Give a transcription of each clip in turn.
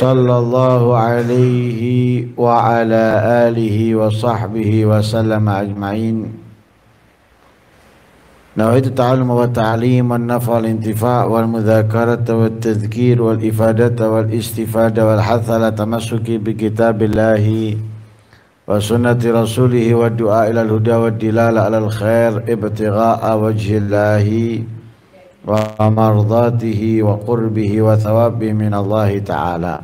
صلى الله عليه وعلى آله وصحبه وسلم أجمعين نوعية التعلم والتعليم والنفع والانتفاع والمذاكرة والتذكير والإفادة والاستفادة والحث على تمسك بكتاب الله وسنة رسوله والدعاء إلى الهدى والدلالة على الخير ابتغاء وجه الله ومرضاته وقربه وثوابه من الله تعالى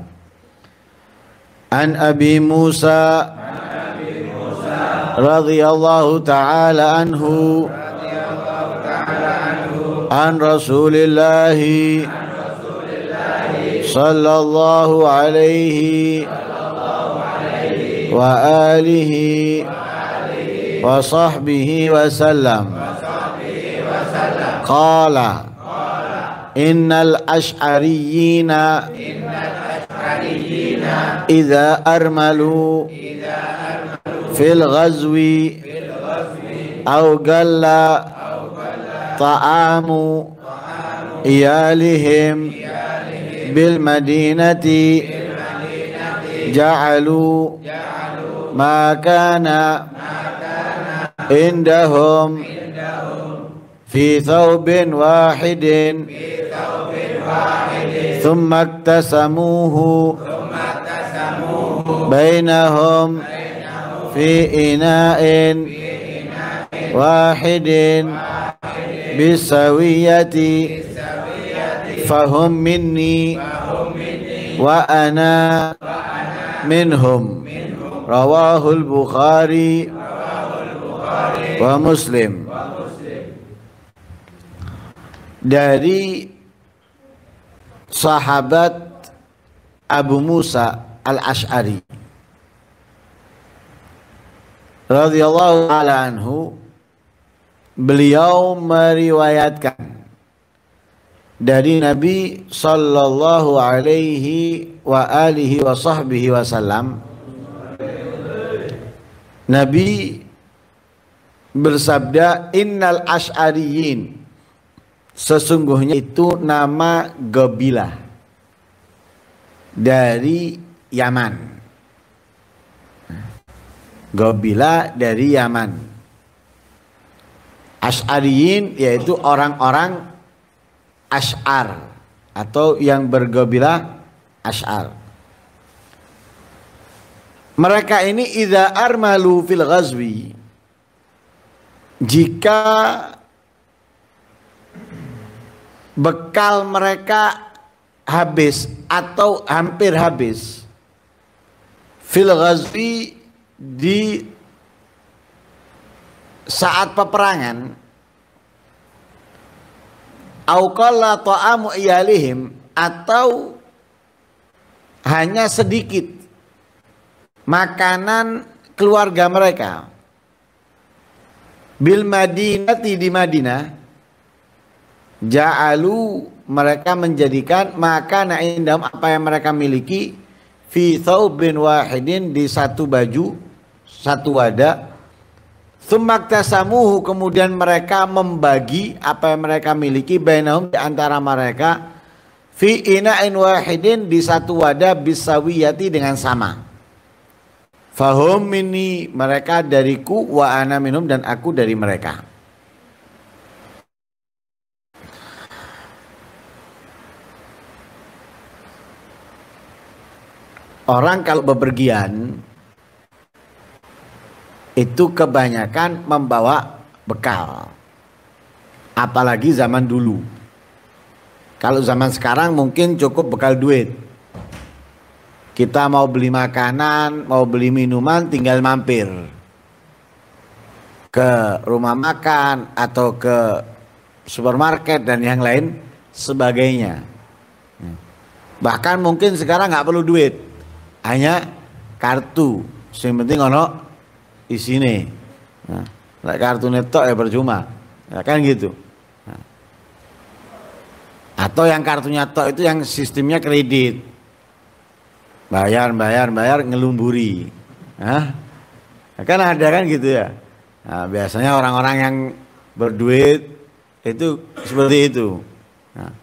عن أبي موسى رضي الله تعالى عنه عن رسول الله صلى الله عليه وآله وصحبه وسلم قال إن الأشعريين إن الأشعريين إذا أرملوا إذا أرملوا في الغزو في الغزو أو قل طعام إيالهم بالمدينة, بالمدينة جعلوا, جعلوا ما كان عندهم في ثوب واحد في ثوب واحد ثم اقتسموه ثم اقتسموه بينهم, في إناء, في إناء واحد, بالسوية, فهم مني, وأنا, منهم, رواه البخاري, رواه البخاري ومسلم, ومسلم dari sahabat Abu Musa Al-Ash'ari radhiyallahu anhu beliau meriwayatkan dari Nabi sallallahu alaihi wa alihi wa sahbihi wasallam Nabi bersabda innal asy'ariyin Sesungguhnya itu nama gebila dari Yaman. Gebila dari Yaman. Ash'ariyin yaitu orang-orang Ash'ar atau yang bergebila Ash'ar. Mereka ini idza armalu fil ghazwi. Jika bekal mereka habis atau hampir habis fil ghazwi di saat peperangan au qalla ta'amu iyalihim atau hanya sedikit makanan keluarga mereka bil madinati di Madinah Ja'alu mereka menjadikan maka naindam apa yang mereka miliki fi bin wahidin di satu baju satu wadah samuhu kemudian mereka membagi apa yang mereka miliki bainahum di antara mereka fi ina'in wahidin di satu wadah bisawiyati dengan sama. Fahum ini mereka dariku wa ana minum dan aku dari mereka. Orang kalau bepergian itu kebanyakan membawa bekal. Apalagi zaman dulu. Kalau zaman sekarang mungkin cukup bekal duit. Kita mau beli makanan, mau beli minuman tinggal mampir. Ke rumah makan atau ke supermarket dan yang lain sebagainya. Bahkan mungkin sekarang nggak perlu duit hanya kartu sing penting ono isine nah, nah kartu netok ya percuma ya kan gitu nah. atau yang kartunya tok itu yang sistemnya kredit bayar bayar bayar ngelumburi nah, kan ada kan gitu ya nah, biasanya orang-orang yang berduit itu seperti itu nah,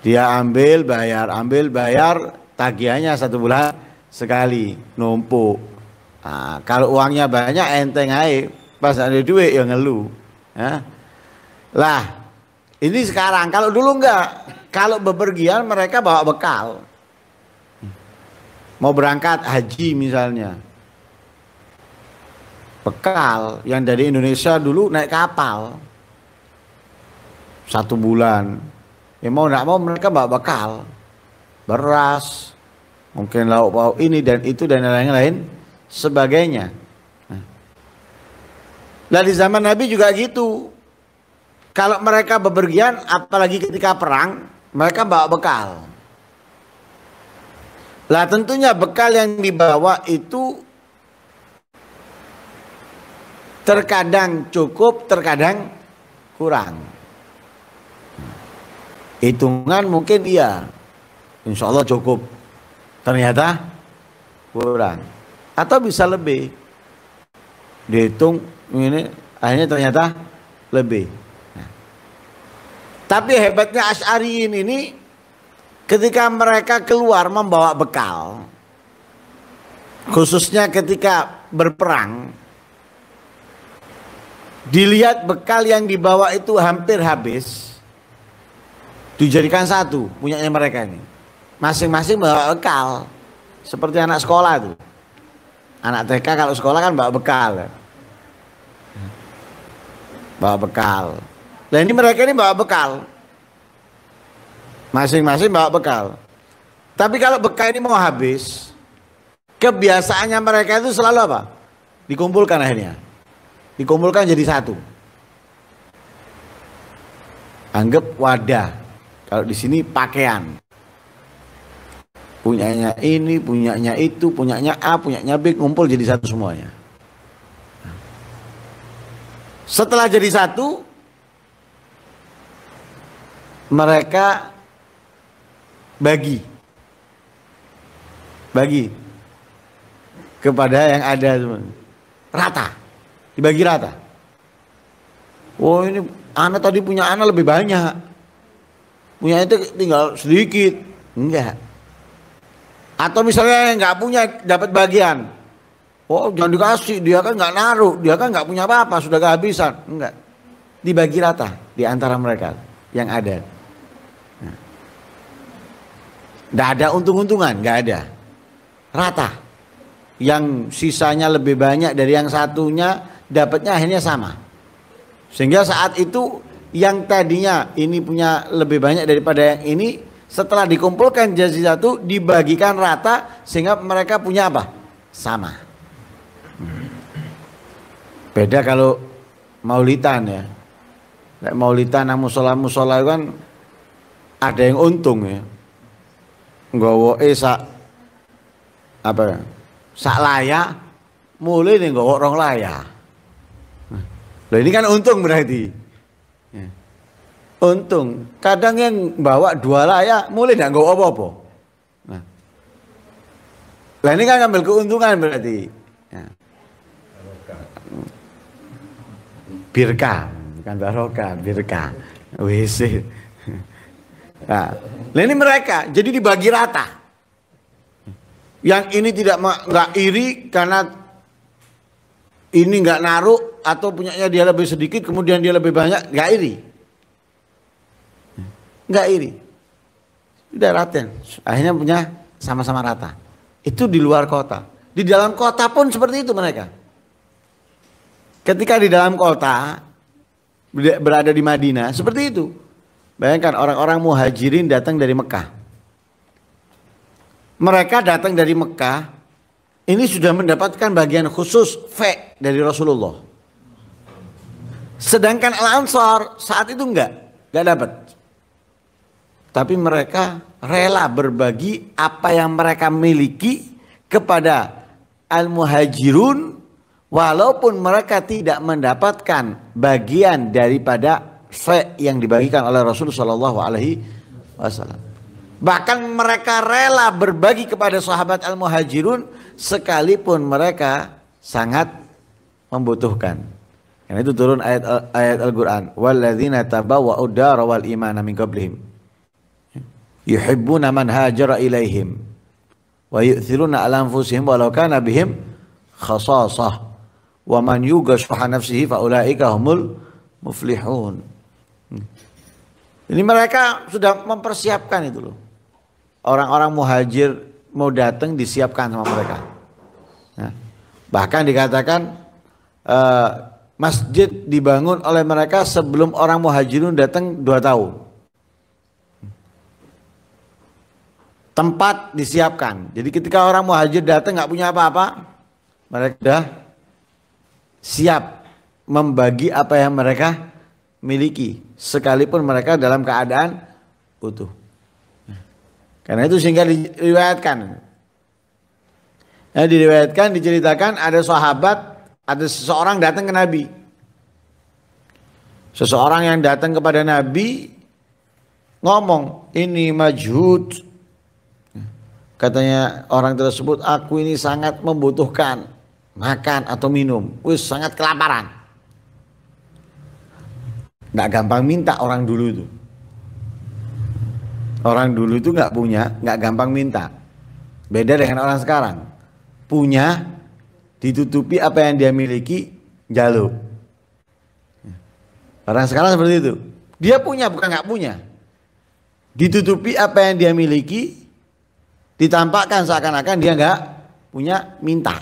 dia ambil bayar ambil bayar tagihannya satu bulan sekali numpuk. Nah, kalau uangnya banyak enteng aja, pas ada duit ya ngeluh. Ya. Lah, ini sekarang kalau dulu enggak, kalau bepergian mereka bawa bekal. Mau berangkat haji misalnya. Bekal yang dari Indonesia dulu naik kapal. Satu bulan. Ya mau nggak mau mereka bawa bekal. Beras, mungkin lauk pauk ini dan itu dan lain-lain sebagainya. Nah di zaman Nabi juga gitu. Kalau mereka bepergian, apalagi ketika perang, mereka bawa bekal. Lah tentunya bekal yang dibawa itu terkadang cukup, terkadang kurang. Hitungan mungkin iya, insya Allah cukup ternyata kurang atau bisa lebih dihitung ini akhirnya ternyata lebih nah. tapi hebatnya Ash'ariin ini ketika mereka keluar membawa bekal khususnya ketika berperang dilihat bekal yang dibawa itu hampir habis dijadikan satu punyanya mereka ini masing-masing bawa bekal seperti anak sekolah itu anak TK kalau sekolah kan bawa bekal bawa bekal dan ini mereka ini bawa bekal masing-masing bawa bekal tapi kalau bekal ini mau habis kebiasaannya mereka itu selalu apa dikumpulkan akhirnya dikumpulkan jadi satu anggap wadah kalau di sini pakaian punyanya ini, punyanya itu, punyanya A, punyanya B, ngumpul jadi satu semuanya. Setelah jadi satu, mereka bagi. Bagi kepada yang ada rata. Dibagi rata. Oh ini anak tadi punya anak lebih banyak. Punya itu tinggal sedikit. Enggak atau misalnya yang nggak punya dapat bagian. Oh jangan dikasih, dia kan nggak naruh, dia kan nggak punya apa-apa, sudah kehabisan. Enggak. Dibagi rata di antara mereka yang ada. Nah. Nggak ada untung-untungan, nggak ada. Rata. Yang sisanya lebih banyak dari yang satunya dapatnya akhirnya sama. Sehingga saat itu yang tadinya ini punya lebih banyak daripada yang ini setelah dikumpulkan jadi satu, dibagikan rata sehingga mereka punya apa? Sama. Hmm. Beda kalau maulitan ya. kayak maulitan sholat musola itu kan ada yang untung ya. gowo e sak apa? Ya? Sak layak mulai nih gowo orang layak. Nah, ini kan untung berarti untung kadang yang bawa dua layak mulai nggak nggak apa-apa nah. ini kan ngambil keuntungan berarti ya. birka bukan baroka birka wc nah. nah ini mereka jadi dibagi rata yang ini tidak nggak iri karena ini nggak naruh atau punyanya dia lebih sedikit kemudian dia lebih banyak nggak iri nggak iri. Udah Raten, akhirnya punya sama-sama rata. Itu di luar kota. Di dalam kota pun seperti itu mereka. Ketika di dalam kota berada di Madinah, seperti itu. Bayangkan orang-orang muhajirin datang dari Mekah. Mereka datang dari Mekah, ini sudah mendapatkan bagian khusus fe dari Rasulullah. Sedangkan Al-Ansar saat itu enggak, enggak dapat tapi mereka rela berbagi apa yang mereka miliki kepada al-muhajirun walaupun mereka tidak mendapatkan bagian daripada fe yang dibagikan oleh Rasulullah saw. Bahkan mereka rela berbagi kepada sahabat al muhajirun sekalipun mereka sangat membutuhkan. Karena itu turun ayat ayat Al-Qur'an, "Walladzina tabawwa'ud dara wal iman min qablihim." yuhibbuna man hajara ilaihim wa yu'thiruna ala anfusihim walau kana bihim khasasah wa man yugashuha nafsihi faulaika humul muflihun ini mereka sudah mempersiapkan itu loh orang-orang muhajir mau datang disiapkan sama mereka ya. bahkan dikatakan uh, masjid dibangun oleh mereka sebelum orang muhajirun datang dua tahun tempat disiapkan. Jadi ketika orang mau muhajir datang nggak punya apa-apa, mereka sudah siap membagi apa yang mereka miliki, sekalipun mereka dalam keadaan butuh. Karena itu sehingga diriwayatkan. Nah, diriwayatkan, diceritakan ada sahabat, ada seseorang datang ke Nabi. Seseorang yang datang kepada Nabi ngomong, ini majhud, Katanya orang tersebut, aku ini sangat membutuhkan makan atau minum. Wis sangat kelaparan. Nggak gampang minta orang dulu itu. Orang dulu itu nggak punya, nggak gampang minta. Beda dengan orang sekarang. Punya, ditutupi apa yang dia miliki, jaluk. Orang sekarang seperti itu. Dia punya, bukan nggak punya. Ditutupi apa yang dia miliki, ditampakkan seakan-akan dia nggak punya minta.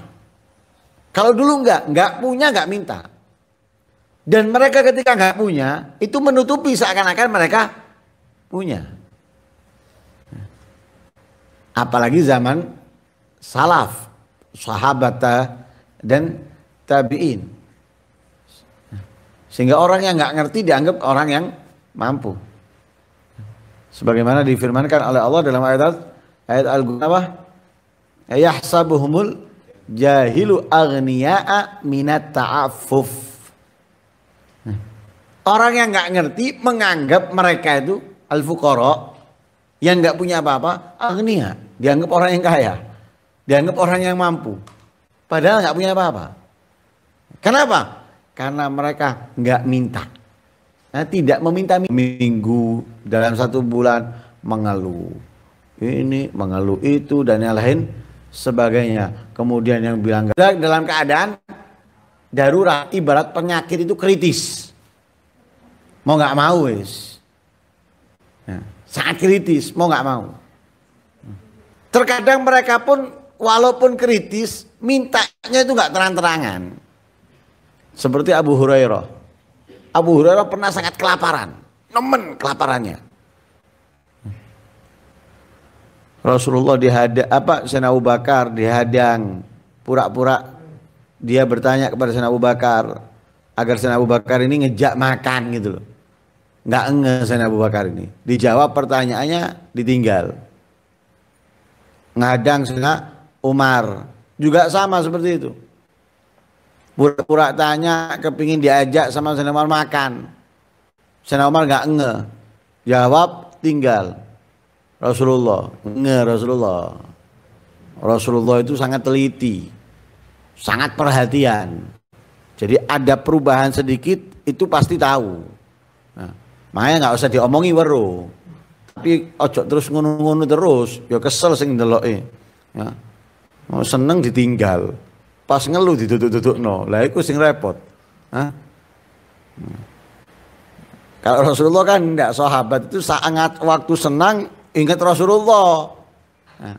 Kalau dulu nggak, nggak punya nggak minta. Dan mereka ketika nggak punya, itu menutupi seakan-akan mereka punya. Apalagi zaman salaf, sahabat eh, dan tabiin. Sehingga orang yang nggak ngerti dianggap orang yang mampu. Sebagaimana difirmankan oleh Allah dalam ayat Ayat Al-Quran apa? Yahsabuhumul jahilu agniya'a minat ta'afuf. Orang yang nggak ngerti menganggap mereka itu al-fuqara yang nggak punya apa-apa agnia dianggap orang yang kaya dianggap orang yang mampu padahal nggak punya apa-apa kenapa karena mereka nggak minta nah, tidak meminta minggu dalam satu bulan mengeluh ini mengeluh itu dan yang lain sebagainya. Kemudian yang bilang dalam keadaan darurat ibarat penyakit itu kritis. Mau nggak mau wis. Ya, sangat kritis, mau nggak mau. Terkadang mereka pun walaupun kritis, mintanya itu nggak terang-terangan. Seperti Abu Hurairah. Abu Hurairah pernah sangat kelaparan, nemen kelaparannya. Rasulullah dihadang apa Sayyidina Abu Bakar dihadang pura-pura dia bertanya kepada Sayyidina Abu Bakar agar Sayyidina Abu Bakar ini ngejak makan gitu loh nggak enge Sayyidina Abu Bakar ini dijawab pertanyaannya ditinggal ngadang Sayyidina Umar juga sama seperti itu pura-pura tanya kepingin diajak sama Sayyidina Umar makan Sayyidina Umar nggak enge jawab tinggal Rasulullah. Enggak Rasulullah. Rasulullah itu sangat teliti. Sangat perhatian. Jadi ada perubahan sedikit itu pasti tahu. Nah, makanya nggak usah diomongi weru. Tapi ojok terus ngunu-ngunu terus, ya kesel sing ndeloke. Ya. Mau seneng ditinggal. Pas ngeluh diduduk no Lah itu sing repot. Nah. Kalau Rasulullah kan enggak sahabat itu saat waktu senang ingat Rasulullah. Nah.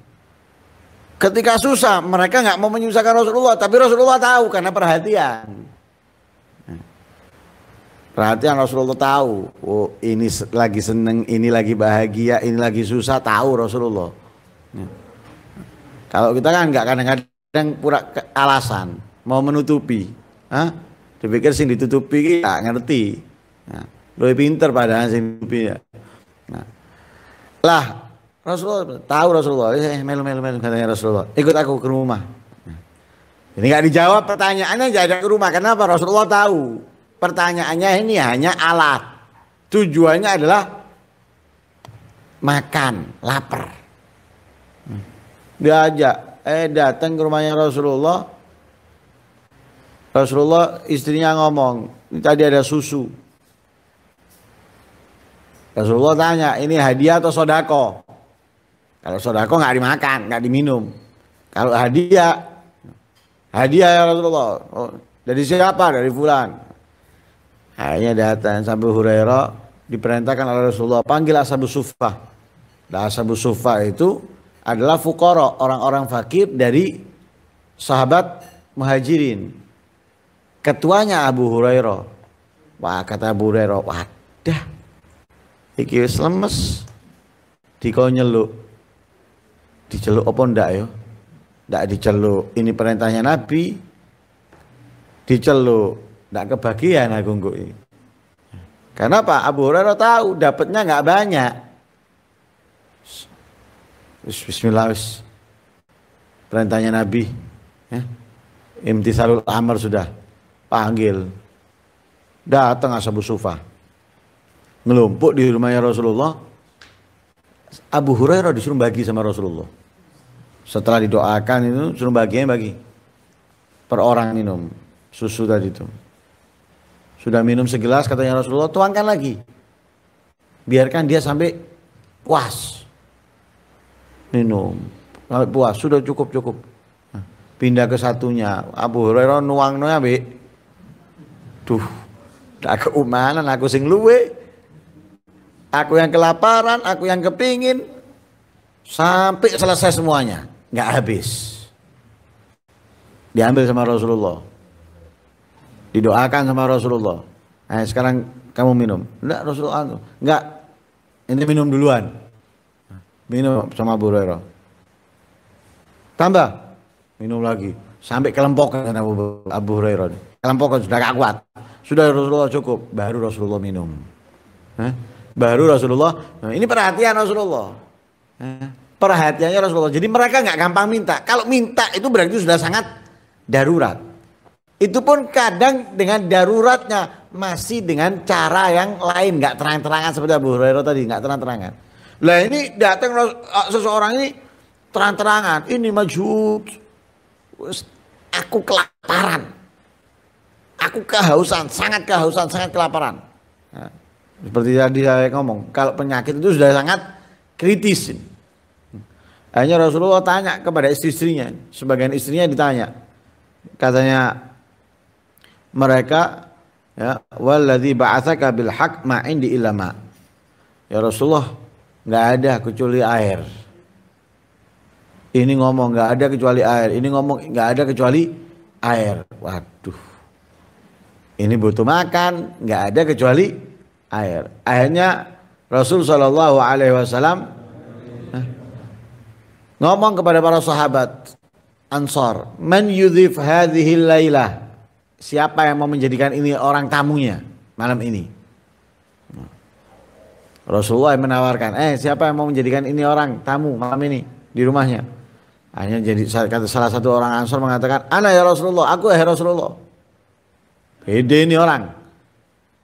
ketika susah mereka nggak mau menyusahkan Rasulullah, tapi Rasulullah tahu karena perhatian. Nah. perhatian Rasulullah tahu, oh ini lagi seneng, ini lagi bahagia, ini lagi susah, tahu Rasulullah. Nah. kalau kita kan nggak kadang-kadang pura alasan mau menutupi, Hah? dipikir sih ditutupi nggak ngerti. lebih pinter padahal sih ya. Lah, Rasulullah tahu Rasulullah, eh, eh, melu melu melu katanya Rasulullah. Ikut aku ke rumah. Ini nggak dijawab pertanyaannya jadi ke rumah. Kenapa Rasulullah tahu? Pertanyaannya ini hanya alat. Tujuannya adalah makan, lapar. Diajak, eh datang ke rumahnya Rasulullah. Rasulullah istrinya ngomong, tadi ada susu. Rasulullah tanya, ini hadiah atau sodako? Kalau sodako nggak dimakan, nggak diminum. Kalau hadiah, hadiah ya Rasulullah. Oh, dari siapa? Dari fulan. Akhirnya datang sampai Hurairah diperintahkan oleh Rasulullah panggil ashabu Sufa. Nah, ashabu Sufa itu adalah fukoro orang-orang fakir dari sahabat muhajirin. Ketuanya Abu Hurairah. Wah kata Abu Hurairah, wadah iki wis lemes dikau nyeluk diceluk apa ndak yo ndak diceluk ini perintahnya nabi diceluk ndak kebagian aku nggo karena Pak Abu Hurairah tahu dapatnya nggak banyak Bismillah wis. perintahnya Nabi ya. Imtisalul Amr sudah panggil datang asabu Sufah ngelumpuk di rumahnya Rasulullah. Abu Hurairah disuruh bagi sama Rasulullah. Setelah didoakan itu suruh bagi bagi. Per orang minum susu tadi itu. Sudah minum segelas katanya Rasulullah tuangkan lagi. Biarkan dia sampai puas. Minum. Sampai puas sudah cukup cukup. Pindah ke satunya. Abu Hurairah nuang nuang ya, Duh, tak keumanan aku sing luwe aku yang kelaparan, aku yang kepingin, sampai selesai semuanya, nggak habis. Diambil sama Rasulullah, didoakan sama Rasulullah. Nah, sekarang kamu minum, enggak Rasulullah, enggak, ini minum duluan, minum sama Abu Hurairah. Tambah, minum lagi, sampai kelempokan sama Abu Hurairah. Kelempokan sudah gak kuat, sudah Rasulullah cukup, baru Rasulullah minum. Hah? Eh? Baru Rasulullah, nah, ini perhatian Rasulullah. Perhatiannya Rasulullah. Jadi mereka nggak gampang minta. Kalau minta itu berarti sudah sangat darurat. Itu pun kadang dengan daruratnya masih dengan cara yang lain nggak terang-terangan seperti Abu Hurairah tadi nggak terang-terangan. Lah ini datang eh, seseorang ini terang-terangan ini maju, aku kelaparan aku kehausan sangat kehausan sangat kelaparan nah, seperti tadi saya ngomong, kalau penyakit itu sudah sangat kritis. Hanya Rasulullah tanya kepada istri-istrinya, sebagian istrinya ditanya. Katanya mereka ya waladhi ba'atsaka bil haq ma'in di ilama. Ya Rasulullah, nggak ada kecuali air. Ini ngomong nggak ada kecuali air. Ini ngomong nggak ada kecuali air. Waduh. Ini butuh makan, nggak ada kecuali air. Akhirnya Rasul Shallallahu Alaihi Wasallam ngomong kepada para sahabat Ansor, man yudhif Siapa yang mau menjadikan ini orang tamunya malam ini? Rasulullah yang menawarkan, eh siapa yang mau menjadikan ini orang tamu malam ini di rumahnya? Hanya jadi kata salah satu orang Ansor mengatakan, anak ya Rasulullah, aku ya Rasulullah." Ide ini orang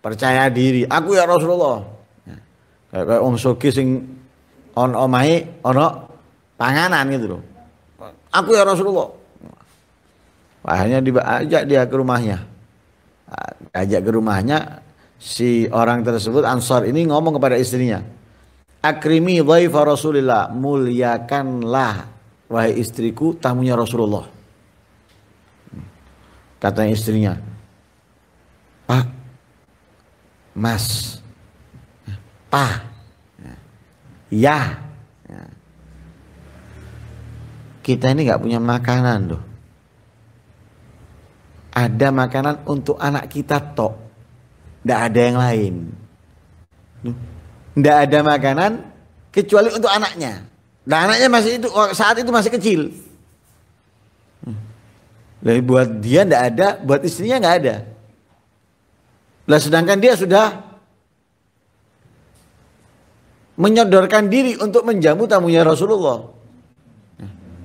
percaya diri. Aku ya Rasulullah. Ya. Kayak, kayak Om Sogi sing on omai ono panganan gitu loh. Aku ya Rasulullah. Akhirnya diajak dia ke rumahnya. Ajak ke rumahnya si orang tersebut Ansor ini ngomong kepada istrinya. Akrimi dhaifa Rasulillah, muliakanlah wahai istriku tamunya Rasulullah. Kata istrinya, Pak, mas, pa, ya. Kita ini nggak punya makanan loh. Ada makanan untuk anak kita tok, nggak ada yang lain. Nggak ada makanan kecuali untuk anaknya. Nah anaknya masih itu saat itu masih kecil. Hmm. Lebih buat dia ndak ada, buat istrinya nggak ada. Nah, sedangkan dia sudah menyodorkan diri untuk menjamu tamunya Rasulullah.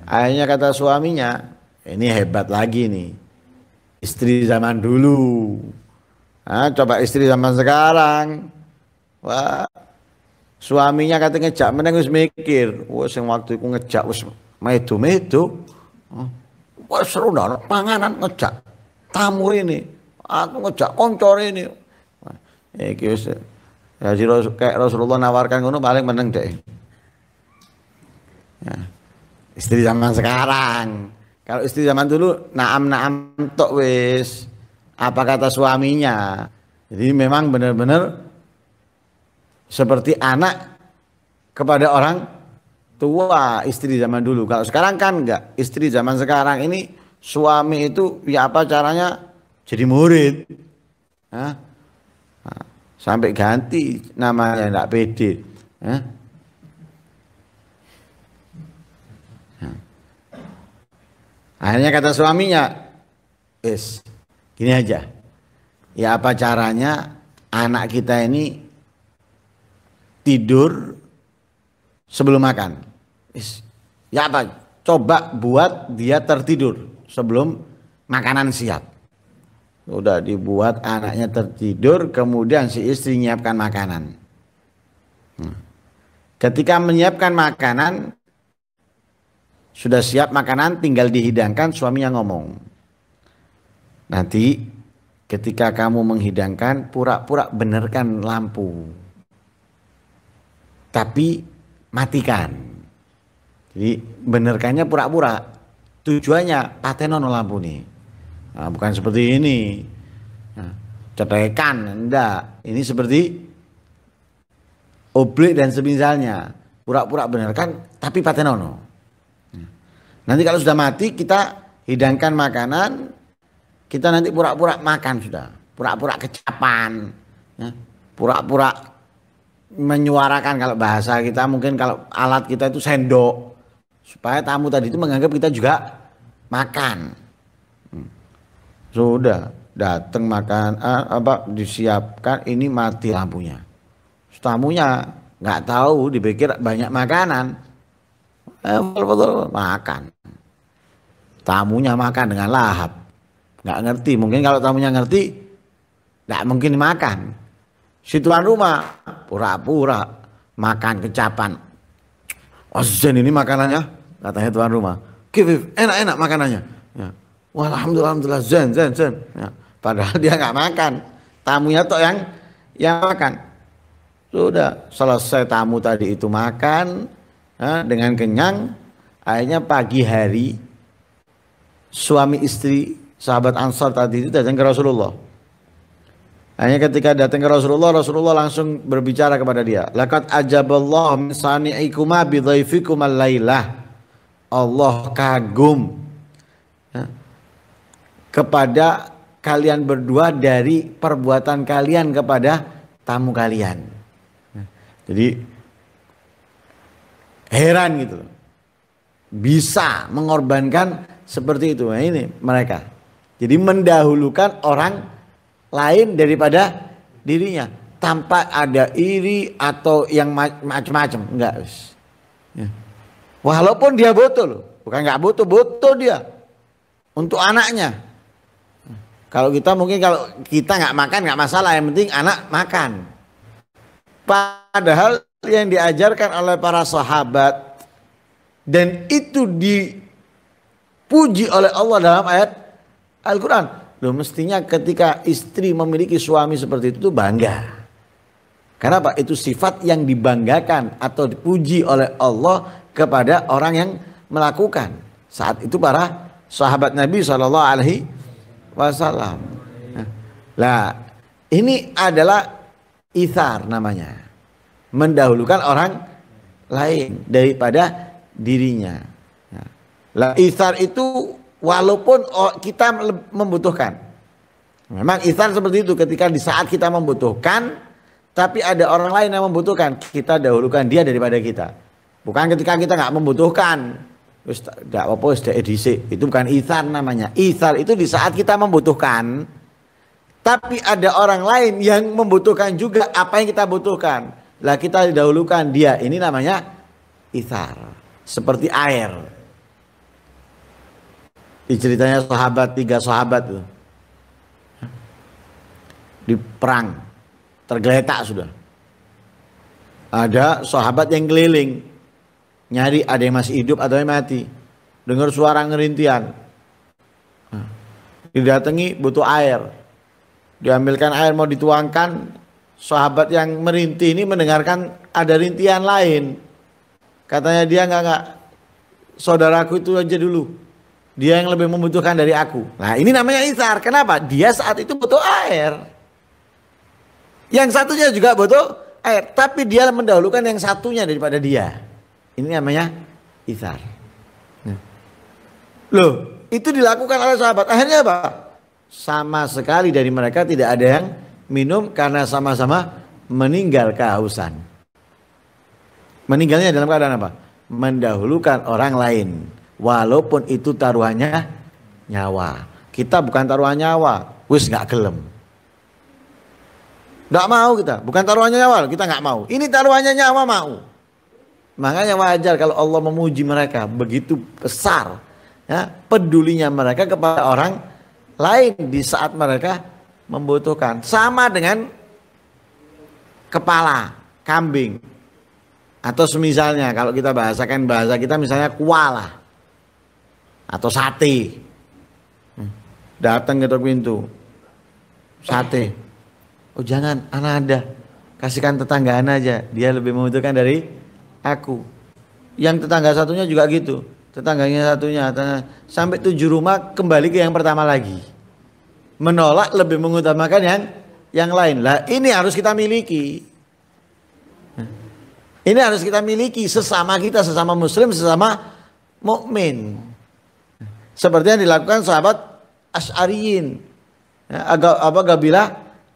Akhirnya kata suaminya, ini hebat lagi nih. Istri zaman dulu. Nah, coba istri zaman sekarang. Wah, suaminya kata ngejak meneng wis mikir. Wah, sing waktu itu ngejak wis medu-medu. Wah, seru dong panganan ngejak tamu ini aku ngejak koncor ini. Iki wis ya kayak Rasulullah nawarkan ngono paling meneng deh. Ya. Istri zaman sekarang. Kalau istri zaman dulu naam-naam tok wis. Apa kata suaminya? Jadi memang benar-benar seperti anak kepada orang tua istri zaman dulu. Kalau sekarang kan enggak. Istri zaman sekarang ini suami itu ya apa caranya jadi murid. Ah, sampai ganti namanya tidak pede. Akhirnya kata suaminya, es, gini aja. Ya apa caranya anak kita ini tidur sebelum makan?" es, ya apa? Coba buat dia tertidur sebelum makanan siap. Udah dibuat anaknya tertidur, kemudian si istri menyiapkan makanan. Hmm. Ketika menyiapkan makanan, sudah siap makanan tinggal dihidangkan suaminya ngomong. Nanti ketika kamu menghidangkan pura-pura benerkan lampu. Tapi matikan. Jadi benerkannya pura-pura. Tujuannya patenon lampu nih Nah, bukan seperti ini. Nah, cetekan, enggak. Ini seperti oblik dan semisalnya. Pura-pura benar kan, tapi patenono. Ya. nanti kalau sudah mati, kita hidangkan makanan, kita nanti pura-pura makan sudah. Pura-pura kecapan. Ya. Pura-pura menyuarakan kalau bahasa kita mungkin kalau alat kita itu sendok supaya tamu tadi itu menganggap kita juga makan sudah datang makan ah, apa disiapkan ini mati lampunya. Tamunya nggak tahu dipikir banyak makanan. Eh, makan. Tamunya makan dengan lahap. Nggak ngerti. Mungkin kalau tamunya ngerti, nggak mungkin makan. Si tuan rumah pura-pura makan kecapan. Ozen ini makanannya, katanya tuan rumah. Kifif, enak-enak makanannya Wah, alhamdulillah, alhamdulillah, zen, zen, zen. Ya, padahal dia nggak makan. Tamunya tuh yang yang makan. Sudah selesai tamu tadi itu makan ya, dengan kenyang. Akhirnya pagi hari suami istri sahabat Ansar tadi itu datang ke Rasulullah. Hanya ketika datang ke Rasulullah, Rasulullah langsung berbicara kepada dia. Lakat ajaballah misani'ikuma sani'ikuma bidhaifikum al Allah kagum kepada kalian berdua dari perbuatan kalian kepada tamu kalian. Nah, jadi heran gitu loh. Bisa mengorbankan seperti itu. Nah, ini mereka. Jadi mendahulukan orang lain daripada dirinya tanpa ada iri atau yang macam-macam enggak wis. Ya. Walaupun dia butuh loh, bukan enggak butuh, butuh dia untuk anaknya. Kalau kita mungkin kalau kita nggak makan nggak masalah, yang penting anak makan. Padahal yang diajarkan oleh para sahabat dan itu dipuji oleh Allah dalam ayat Al-Quran. Loh mestinya ketika istri memiliki suami seperti itu tuh bangga. Kenapa? Itu sifat yang dibanggakan atau dipuji oleh Allah kepada orang yang melakukan. Saat itu para sahabat Nabi saw wasallam. Nah, ini adalah isar namanya. Mendahulukan orang lain daripada dirinya. Lah ithar itu walaupun kita membutuhkan. Memang isar seperti itu ketika di saat kita membutuhkan tapi ada orang lain yang membutuhkan, kita dahulukan dia daripada kita. Bukan ketika kita nggak membutuhkan, wis ndak apa-apa wis dhisik. Itu bukan ithar namanya. Ithar itu di saat kita membutuhkan tapi ada orang lain yang membutuhkan juga apa yang kita butuhkan. Lah kita dahulukan dia. Ini namanya ithar. Seperti air. Di ceritanya sahabat, tiga sahabat tuh. Di perang. Tergeletak sudah. Ada sahabat yang keliling nyari ada yang masih hidup atau yang mati. Dengar suara ngerintian. Nah, didatangi butuh air. Diambilkan air mau dituangkan. Sahabat yang merintih ini mendengarkan ada rintian lain. Katanya dia nggak nggak saudaraku itu aja dulu. Dia yang lebih membutuhkan dari aku. Nah ini namanya isar. Kenapa? Dia saat itu butuh air. Yang satunya juga butuh air. Tapi dia mendahulukan yang satunya daripada dia. Ini namanya izar. Nah. Loh, itu dilakukan oleh sahabat. Akhirnya apa? Sama sekali dari mereka tidak ada yang minum karena sama-sama meninggal kehausan. Meninggalnya dalam keadaan apa? Mendahulukan orang lain. Walaupun itu taruhannya nyawa. Kita bukan taruhan nyawa. Wis nggak gelem. Nggak mau kita. Bukan taruhannya nyawa. Kita nggak mau. Ini taruhannya nyawa mau. Makanya wajar kalau Allah memuji mereka begitu besar ya, pedulinya mereka kepada orang lain di saat mereka membutuhkan. Sama dengan kepala kambing atau semisalnya kalau kita bahasakan bahasa kita misalnya kuala atau sate. Hmm, datang ke pintu. Sate. Oh jangan, anak ada. Kasihkan tetangga anak aja. Dia lebih membutuhkan dari aku. Yang tetangga satunya juga gitu. Tetangganya satunya, sampai tujuh rumah kembali ke yang pertama lagi. Menolak lebih mengutamakan yang yang lain. Lah ini harus kita miliki. Ini harus kita miliki sesama kita, sesama muslim, sesama mukmin. Seperti yang dilakukan sahabat Asy'ariyin. Ya, Agak apa Gabilah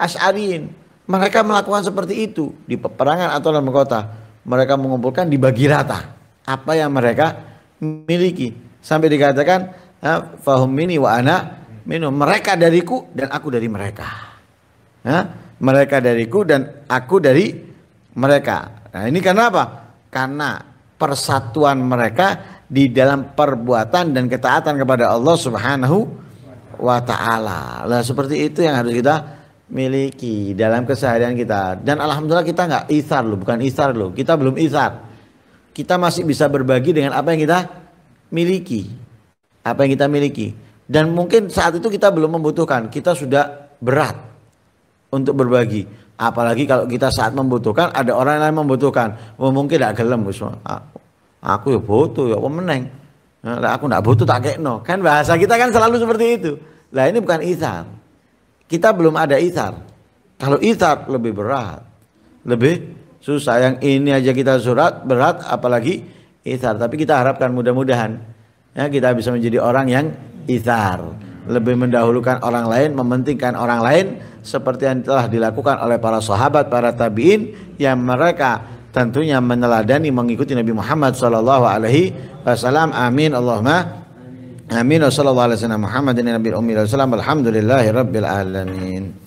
Asy'ariyin. Mereka melakukan seperti itu di peperangan atau dalam kota mereka mengumpulkan dibagi rata apa yang mereka miliki sampai dikatakan fahum mini wa ana minum mereka dariku dan aku dari mereka ya, mereka dariku dan aku dari mereka nah ini karena apa karena persatuan mereka di dalam perbuatan dan ketaatan kepada Allah Subhanahu wa taala. Lah seperti itu yang harus kita miliki dalam keseharian kita. Dan alhamdulillah kita nggak isar loh, bukan isar loh. Kita belum isar. Kita masih bisa berbagi dengan apa yang kita miliki. Apa yang kita miliki. Dan mungkin saat itu kita belum membutuhkan. Kita sudah berat untuk berbagi. Apalagi kalau kita saat membutuhkan, ada orang lain membutuhkan. Oh, mungkin tidak gelem. Ah, aku ya butuh, ya meneng. Nah, aku tidak butuh tak kayak kekno. Kan bahasa kita kan selalu seperti itu. Lah ini bukan isar kita belum ada ithar. Kalau ithar lebih berat, lebih susah. Yang ini aja kita surat berat, apalagi ithar. Tapi kita harapkan mudah-mudahan ya kita bisa menjadi orang yang ithar. Lebih mendahulukan orang lain, mementingkan orang lain seperti yang telah dilakukan oleh para sahabat, para tabiin yang mereka tentunya meneladani mengikuti Nabi Muhammad SAW. Amin Allahumma آمين وصلى الله على سيدنا محمد النبي الأمي والسلام الحمد لله رب العالمين